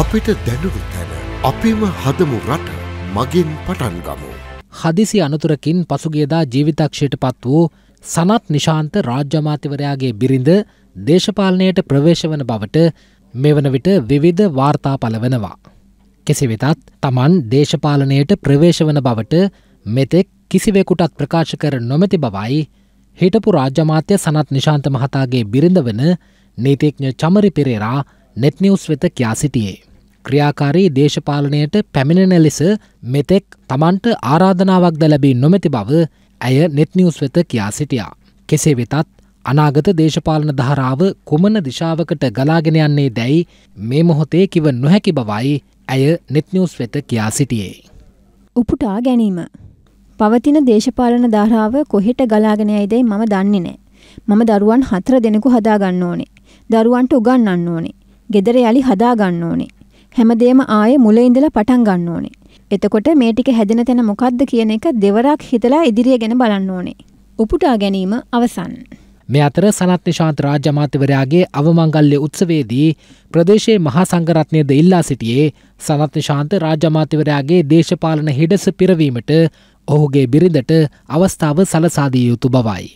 අපිට දැනුරු තැන අපිම හදමු රට මගින් පටන් ගමු. හදිසි අනතුරකින් පසුගියදා ජීවිතක්ෂයට පත් වූ සනත් නිශාන්ත රාජ්‍යමාතිවරයාගේ බිරිඳ දේශපාලනයට ප්‍රවේශවන බවට මෙවන විට විවිධ වාර්තා පලවනවා. කෙසි වෙතත් තමන් දේශපාලනයට ප්‍රවේශවන බවට මෙතෙක් කිසිවෙකුටත් ප්‍රකාශ කර නොමැති බවයි හිටපු රාජ්‍යමාත්‍ය සනත් නිශාන්ත මහතාගේ බිරිඳ වන නීතිඥ චමරි පෙරේරා නෙත්නිවස් වෙත කියා සිටියේ. ක්‍රියාකාරී දේශපාලනයට පැමිණෙන ලෙස මෙතෙක් තමන්ට ආරාධනාවක් ද ලැබී නොමැති බව ඇය නෙත්නිවස් වෙත කියා සිටියා. කෙසේ වෙතත් අනාගත දේශපාලන ධාරාව කුමන දිශාවකට ගලාගෙන යන්නේ දැයි මේ මොහොතේ කිව නොහැකි බවයි ඇය නෙත්නිවස් වෙත කියා සිටියේ. උපුටා ගැනීම. පවතින දේශපාලන ධාරාව කොහෙට ගලාගෙන යයිදැයි මම දන්නේ නෑ. මම දරුවන් හතර දෙනෙකු හදාගන්න ඕනේ. දරුවන්ට උගන්නන්න ඕනේ. ගෙදර යලි හදා ගන්න ඕනේ. හැමදේම ආයේ මුල ඉඳලා පටන් ගන්න ඕනේ. එතකොට මේ ටික හැදෙන තැන මොකද්ද කියන එක දෙවරක් හිතලා ඉදිරිය ගැන බලන්න ඕනේ. උපුටා ගැනීම අවසන්. මේ අතර සනත් නිශාන්ත රාජ්‍ය අමාත්‍යවරයාගේ අවමංගල්‍ය උත්සවයේදී ප්‍රදේශයේ මහා සංඝරත්නයද ඉල්ලා සිටියේ සනත් නිශාන්ත රාජ්‍ය අමාත්‍යවරයාගේ දේශපාලන හිඩස පිරවීමට ඔහුගේ බිරිඳට අවස්ථාව සලසා දිය යුතු බවයි.